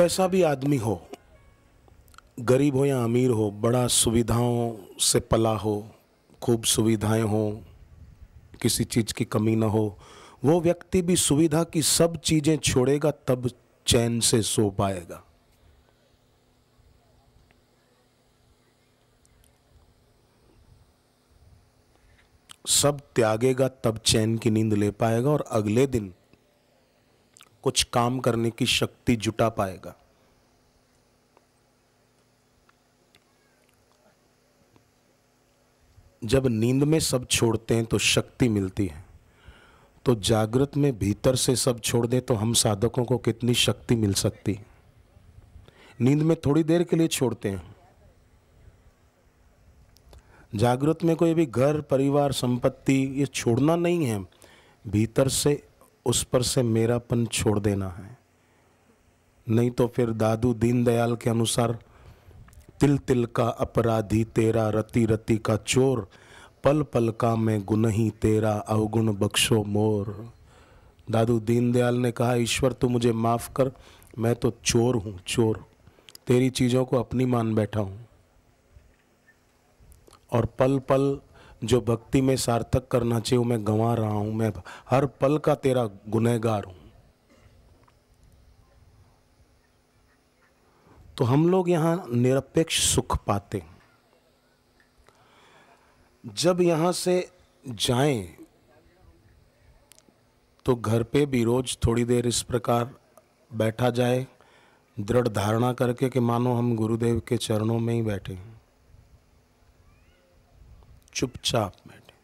कैसा भी आदमी हो गरीब हो या अमीर हो बड़ा सुविधाओं से पला हो खूब सुविधाएं हो किसी चीज़ की कमी ना हो वो व्यक्ति भी सुविधा की सब चीज़ें छोड़ेगा तब चैन से सो पाएगा सब त्यागेगा तब चैन की नींद ले पाएगा और अगले दिन कुछ काम करने की शक्ति जुटा पाएगा जब नींद में सब छोड़ते हैं तो शक्ति मिलती है तो जागृत में भीतर से सब छोड़ दें तो हम साधकों को कितनी शक्ति मिल सकती है नींद में थोड़ी देर के लिए छोड़ते हैं जागृत में कोई भी घर परिवार संपत्ति ये छोड़ना नहीं है भीतर से उस पर से मेरापन छोड़ देना है नहीं तो फिर दादू दीनदयाल के अनुसार तिल तिल का अपराधी तेरा रति रति का चोर पल पल का मैं गुन ही तेरा अवगुण बख्शो मोर दादू दीनदयाल ने कहा ईश्वर तू मुझे माफ़ कर मैं तो चोर हूँ चोर तेरी चीज़ों को अपनी मान बैठा हूँ और पल पल जो भक्ति में सार्थक करना चाहिए वो मैं गंवा रहा हूं मैं हर पल का तेरा गुनहगार हूं तो हम लोग यहाँ निरपेक्ष सुख पाते हैं जब यहां से जाएं तो घर पे भी रोज थोड़ी देर इस प्रकार बैठा जाए दृढ़ धारणा करके कि मानो हम गुरुदेव के चरणों में ही बैठे हैं चुपचाप बैठे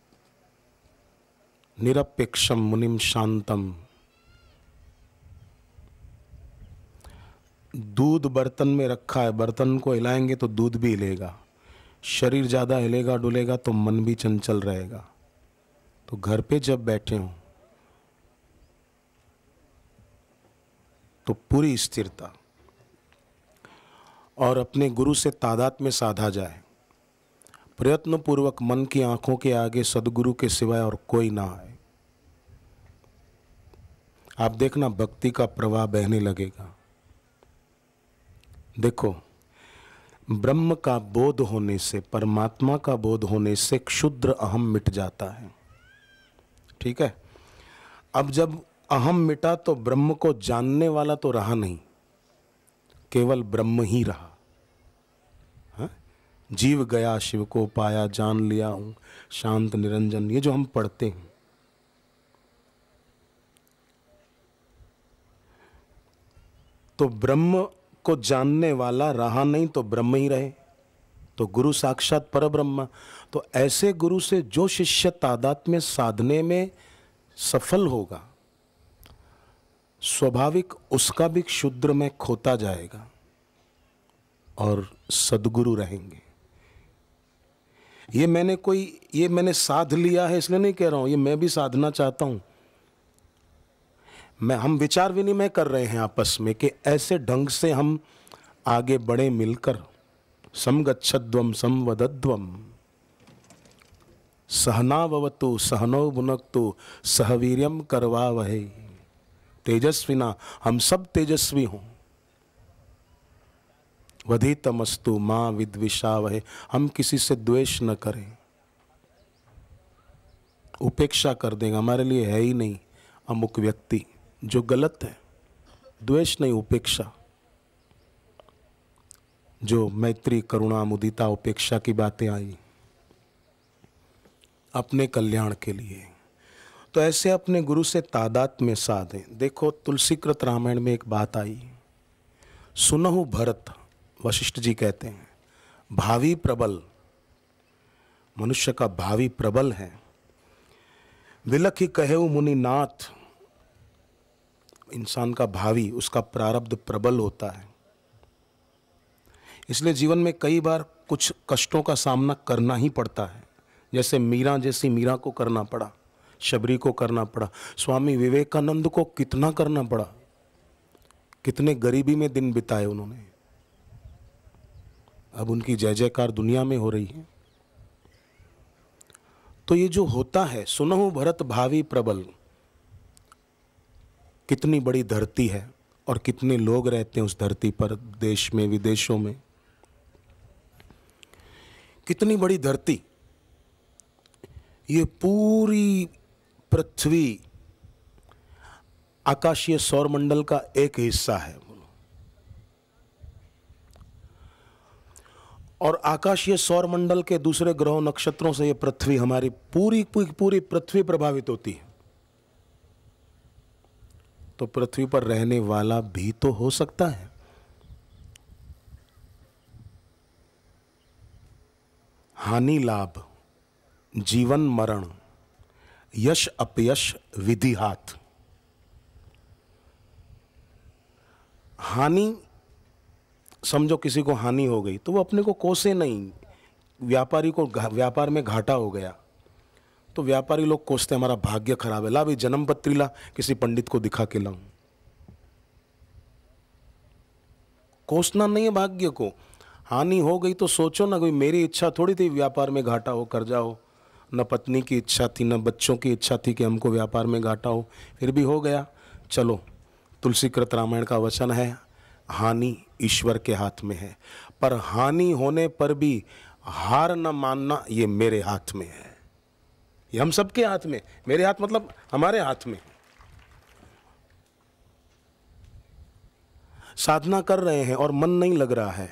निरपेक्षम मुनिम शांतम दूध बर्तन में रखा है बर्तन को हिलाएंगे तो दूध भी हिलेगा शरीर ज़्यादा हिलेगा डुलेगा तो मन भी चंचल रहेगा तो घर पे जब बैठे हो तो पूरी स्थिरता और अपने गुरु से तादाद में साधा जाए प्रयत्न पूर्वक मन की आंखों के आगे सदगुरु के सिवाय और कोई ना आए आप देखना भक्ति का प्रवाह बहने लगेगा देखो ब्रह्म का बोध होने से परमात्मा का बोध होने से क्षुद्र अहम मिट जाता है ठीक है अब जब अहम मिटा तो ब्रह्म को जानने वाला तो रहा नहीं केवल ब्रह्म ही रहा जीव गया शिव को पाया जान लिया हूं शांत निरंजन ये जो हम पढ़ते हैं तो ब्रह्म को जानने वाला रहा नहीं तो ब्रह्म ही रहे तो गुरु साक्षात पर ब्रह्म तो ऐसे गुरु से जो शिष्य तादात में साधने में सफल होगा स्वाभाविक उसका भी क्षुद्र में खोता जाएगा और सदगुरु रहेंगे ये मैंने कोई ये मैंने साध लिया है इसलिए नहीं कह रहा हूँ ये मैं भी साधना चाहता हूँ मैं हम विचार विनिमय कर रहे हैं आपस में कि ऐसे ढंग से हम आगे बढ़े मिलकर समगछद्वम समवदध्वम सहनावतु बुनक बुनकतु सहवीर्यम करवा वह तेजस्विना हम सब तेजस्वी हों तमस्तु माँ विद्विषा वह हम किसी से द्वेष न करें उपेक्षा कर देंगे हमारे लिए है ही नहीं अमुक व्यक्ति जो गलत है द्वेष नहीं उपेक्षा जो मैत्री करुणा मुदिता उपेक्षा की बातें आई अपने कल्याण के लिए तो ऐसे अपने गुरु से तादात में साधें देखो तुलसीकृत रामायण में एक बात आई सुनहु भरत वशिष्ठ जी कहते हैं भावी प्रबल मनुष्य का भावी प्रबल है विलख ही कहेऊ नाथ इंसान का भावी उसका प्रारब्ध प्रबल होता है इसलिए जीवन में कई बार कुछ कष्टों का सामना करना ही पड़ता है जैसे मीरा जैसी मीरा को करना पड़ा शबरी को करना पड़ा स्वामी विवेकानंद को कितना करना पड़ा कितने गरीबी में दिन बिताए उन्होंने अब उनकी जय जयकार दुनिया में हो रही है तो ये जो होता है सुनहु भरत भावी प्रबल कितनी बड़ी धरती है और कितने लोग रहते हैं उस धरती पर देश में विदेशों में कितनी बड़ी धरती ये पूरी पृथ्वी आकाशीय सौरमंडल का एक हिस्सा है और आकाशीय सौर मंडल के दूसरे ग्रहों नक्षत्रों से ये पृथ्वी हमारी पूरी पूरी पृथ्वी प्रभावित होती है तो पृथ्वी पर रहने वाला भी तो हो सकता है हानि लाभ जीवन मरण यश अपयश विधि हाथ हानि समझो किसी को हानि हो गई तो वो अपने को कोसे नहीं व्यापारी को व्यापार में घाटा हो गया तो व्यापारी लोग कोसते हमारा भाग्य खराब है ला भाई जन्म पत्री ला किसी पंडित को दिखा के लाऊं कोसना नहीं है भाग्य को हानि हो गई तो सोचो ना कोई मेरी इच्छा थोड़ी थी व्यापार में घाटा हो कर्जा हो न पत्नी की इच्छा थी न बच्चों की इच्छा थी कि हमको व्यापार में घाटा हो फिर भी हो गया चलो तुलसीकृत रामायण का वचन है हानि ईश्वर के हाथ में है पर हानि होने पर भी हार न मानना ये मेरे हाथ में है ये हम सबके हाथ में मेरे हाथ मतलब हमारे हाथ में साधना कर रहे हैं और मन नहीं लग रहा है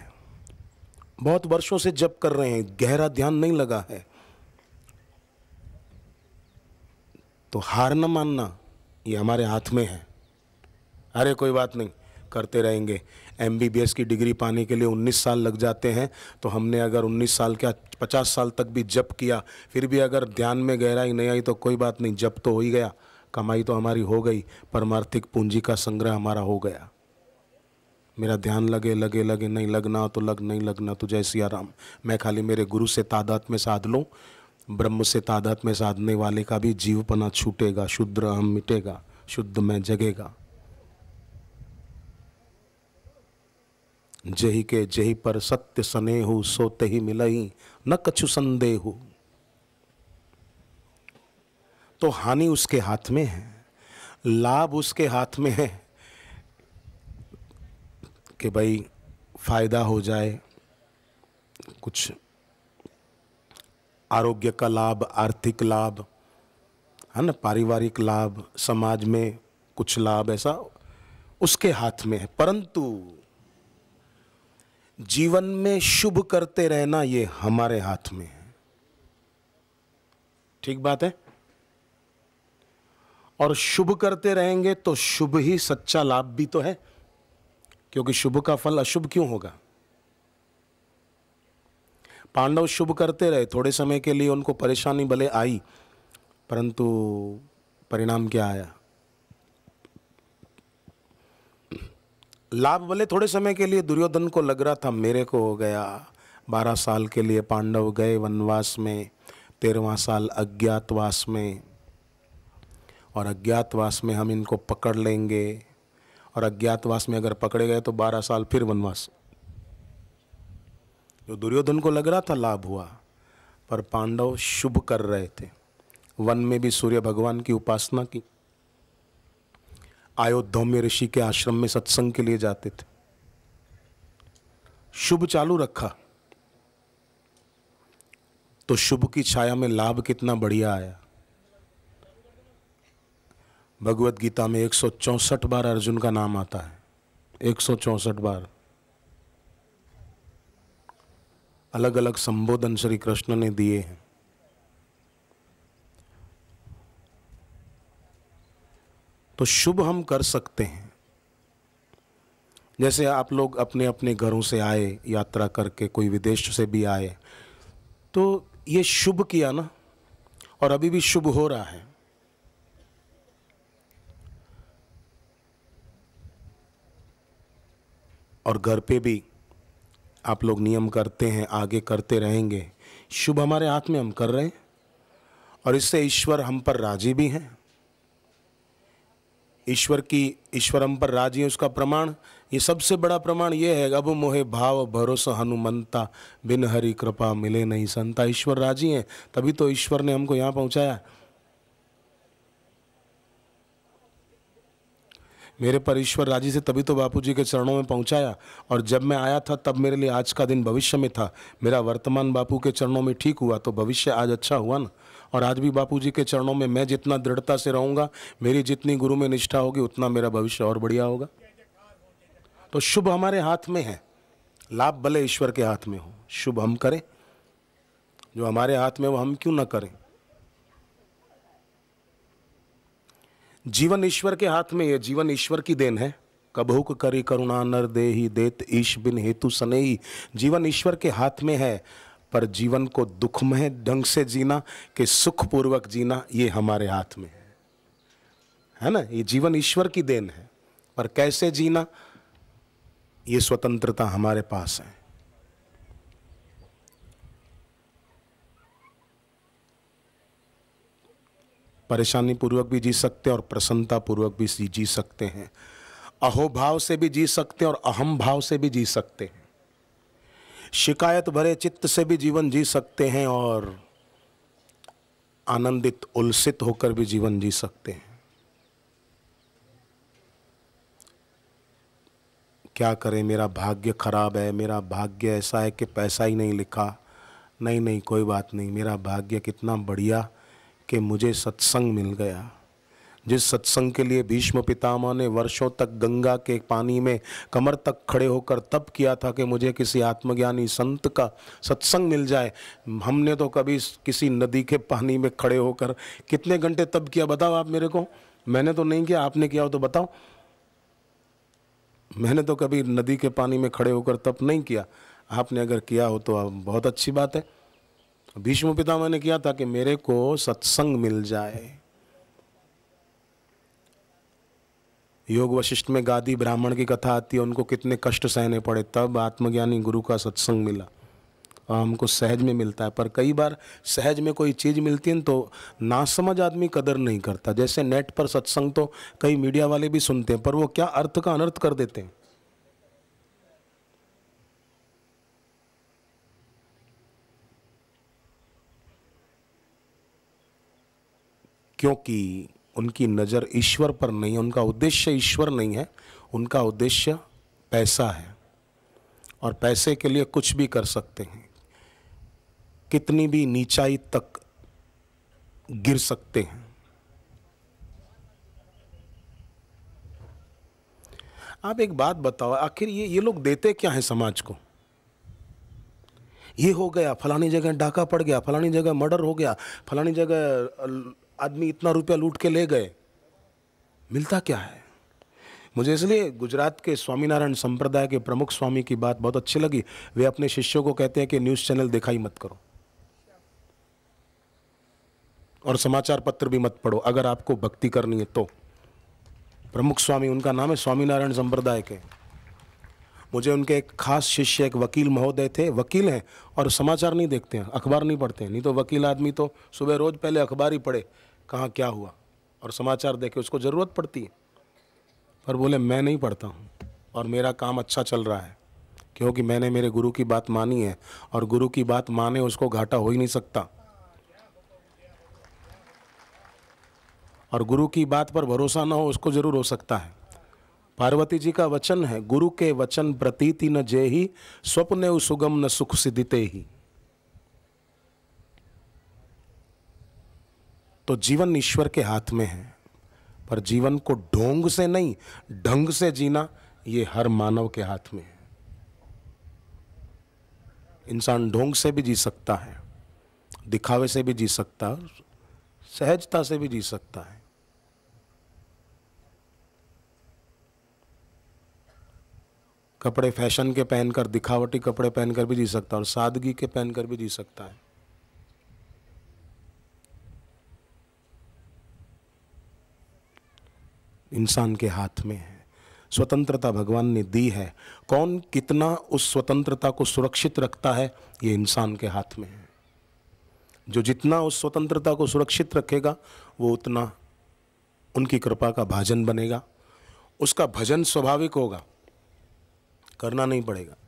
बहुत वर्षों से जप कर रहे हैं गहरा ध्यान नहीं लगा है तो हार न मानना ये हमारे हाथ में है अरे कोई बात नहीं करते रहेंगे एम की डिग्री पाने के लिए 19 साल लग जाते हैं तो हमने अगर 19 साल क्या 50 साल तक भी जप किया फिर भी अगर ध्यान में गहराई नहीं आई तो कोई बात नहीं जप तो हो ही गया कमाई तो हमारी हो गई परमार्थिक पूंजी का संग्रह हमारा हो गया मेरा ध्यान लगे लगे लगे नहीं लगना तो लग नहीं लगना तो जय सिया राम मैं खाली मेरे गुरु से तादात में साध लूँ ब्रह्म से तादात में साधने वाले का भी जीवपना छूटेगा शुद्ध अहम मिटेगा शुद्ध में जगेगा जही के जही पर सत्य सनेहु सोते ही मिलही न कछु हो तो हानि उसके हाथ में है लाभ उसके हाथ में है कि भाई फायदा हो जाए कुछ आरोग्य का लाभ आर्थिक लाभ है ना पारिवारिक लाभ समाज में कुछ लाभ ऐसा उसके हाथ में है परंतु जीवन में शुभ करते रहना ये हमारे हाथ में है ठीक बात है और शुभ करते रहेंगे तो शुभ ही सच्चा लाभ भी तो है क्योंकि शुभ का फल अशुभ क्यों होगा पांडव शुभ करते रहे थोड़े समय के लिए उनको परेशानी भले आई परंतु परिणाम क्या आया लाभ भले थोड़े समय के लिए दुर्योधन को लग रहा था मेरे को हो गया बारह साल के लिए पांडव गए वनवास में तेरवा साल अज्ञातवास में और अज्ञातवास में हम इनको पकड़ लेंगे और अज्ञातवास में अगर पकड़े गए तो बारह साल फिर वनवास जो दुर्योधन को लग रहा था लाभ हुआ पर पांडव शुभ कर रहे थे वन में भी सूर्य भगवान की उपासना की अयोध्या में ऋषि के आश्रम में सत्संग के लिए जाते थे शुभ चालू रखा तो शुभ की छाया में लाभ कितना बढ़िया आया भगवत गीता में एक बार अर्जुन का नाम आता है एक बार अलग अलग संबोधन श्री कृष्ण ने दिए हैं तो शुभ हम कर सकते हैं जैसे आप लोग अपने अपने घरों से आए यात्रा करके कोई विदेश से भी आए तो ये शुभ किया ना और अभी भी शुभ हो रहा है और घर पे भी आप लोग नियम करते हैं आगे करते रहेंगे शुभ हमारे हाथ में हम कर रहे हैं और इससे ईश्वर हम पर राजी भी हैं ईश्वर की ईश्वरम पर राजी है उसका प्रमाण ये सबसे बड़ा प्रमाण ये है अब मोहे भाव भरोसा हनुमंता बिन हरि कृपा मिले नहीं संता ईश्वर राजी हैं तभी तो ईश्वर ने हमको यहाँ पहुँचाया मेरे पर ईश्वर राजी से तभी तो बापू जी के चरणों में पहुंचाया और जब मैं आया था तब मेरे लिए आज का दिन भविष्य में था मेरा वर्तमान बापू के चरणों में ठीक हुआ तो भविष्य आज अच्छा हुआ ना और आज भी बापू जी के चरणों में मैं जितना दृढ़ता से रहूँगा मेरी जितनी गुरु में निष्ठा होगी उतना मेरा भविष्य और बढ़िया होगा तो शुभ हमारे हाथ में है लाभ भले ईश्वर के हाथ में हो शुभ हम करें जो हमारे हाथ में वो हम क्यों ना करें जीवन ईश्वर के हाथ में है जीवन ईश्वर की देन है कबहुक करी करुणा नर दे ही देत ईश बिन हेतु सनेही जीवन ईश्वर के हाथ में है पर जीवन को दुखमय ढंग से जीना के सुखपूर्वक जीना ये हमारे हाथ में है है ना ये जीवन ईश्वर की देन है पर कैसे जीना ये स्वतंत्रता हमारे पास है परेशानी पूर्वक भी जी सकते हैं और प्रसन्नता पूर्वक भी जी सकते हैं अहोभाव से भी जी सकते हैं और अहम भाव से भी जी सकते हैं शिकायत भरे चित्त से भी जीवन जी सकते हैं और आनंदित उल्सित होकर भी जीवन जी सकते हैं क्या करें मेरा भाग्य खराब है मेरा भाग्य ऐसा है कि पैसा ही नहीं लिखा नहीं नहीं कोई बात नहीं मेरा भाग्य कितना बढ़िया कि मुझे सत्संग मिल गया जिस सत्संग के लिए भीष्म पितामह ने वर्षों तक गंगा के पानी में कमर तक खड़े होकर तप किया था कि मुझे किसी आत्मज्ञानी संत का सत्संग मिल जाए हमने तो कभी किसी नदी के पानी में खड़े होकर कितने घंटे तप किया बताओ आप मेरे को मैंने तो नहीं किया आपने किया हो तो बताओ मैंने तो कभी नदी के पानी में खड़े होकर तप नहीं किया आपने अगर किया हो तो बहुत अच्छी बात है भीष्म पितामह ने किया था कि मेरे को सत्संग मिल जाए योग वशिष्ठ में गादी ब्राह्मण की कथा आती है उनको कितने कष्ट सहने पड़े तब आत्मज्ञानी गुरु का सत्संग मिला और हमको सहज में मिलता है पर कई बार सहज में कोई चीज़ मिलती है तो नासमझ आदमी कदर नहीं करता जैसे नेट पर सत्संग तो कई मीडिया वाले भी सुनते हैं पर वो क्या अर्थ का अनर्थ कर देते हैं क्योंकि उनकी नज़र ईश्वर पर नहीं है उनका उद्देश्य ईश्वर नहीं है उनका उद्देश्य पैसा है और पैसे के लिए कुछ भी कर सकते हैं कितनी भी नीचाई तक गिर सकते हैं आप एक बात बताओ आखिर ये ये लोग देते क्या हैं समाज को ये हो गया फलानी जगह डाका पड़ गया फलानी जगह मर्डर हो गया फलानी जगह आदमी इतना रुपया लूट के ले गए मिलता क्या है मुझे इसलिए गुजरात के स्वामीनारायण संप्रदाय के प्रमुख स्वामी की बात बहुत अच्छी लगी वे अपने शिष्यों को कहते हैं कि न्यूज़ चैनल देखा ही मत करो और समाचार पत्र भी मत पढ़ो अगर आपको भक्ति करनी है तो प्रमुख स्वामी उनका नाम है स्वामीनारायण संप्रदाय के मुझे उनके एक खास शिष्य एक वकील महोदय थे वकील हैं और समाचार नहीं देखते हैं अखबार नहीं पढ़ते हैं नहीं तो वकील आदमी तो सुबह रोज़ पहले अखबार ही पढ़े कहाँ क्या हुआ और समाचार देखे उसको ज़रूरत पड़ती है पर बोले मैं नहीं पढ़ता हूँ और मेरा काम अच्छा चल रहा है क्योंकि मैंने मेरे गुरु की बात मानी है और गुरु की बात माने उसको घाटा हो ही नहीं सकता और गुरु की बात पर भरोसा ना हो उसको जरूर हो सकता है पार्वती जी का वचन है गुरु के वचन प्रतीति न जे ही स्वप्न सुगम न सुख सिद्धिते ही तो जीवन ईश्वर के हाथ में है पर जीवन को ढोंग से नहीं ढंग से जीना ये हर मानव के हाथ में है इंसान ढोंग से भी जी सकता है दिखावे से भी जी सकता है सहजता से भी जी सकता है कपड़े फैशन के पहनकर दिखावटी कपड़े पहनकर भी जी सकता है और सादगी के पहनकर भी जी सकता है इंसान के हाथ में है स्वतंत्रता भगवान ने दी है कौन कितना उस स्वतंत्रता को सुरक्षित रखता है ये इंसान के हाथ में है जो जितना उस स्वतंत्रता को सुरक्षित रखेगा वो उतना उनकी कृपा का भाजन बनेगा उसका भजन स्वाभाविक होगा करना नहीं पड़ेगा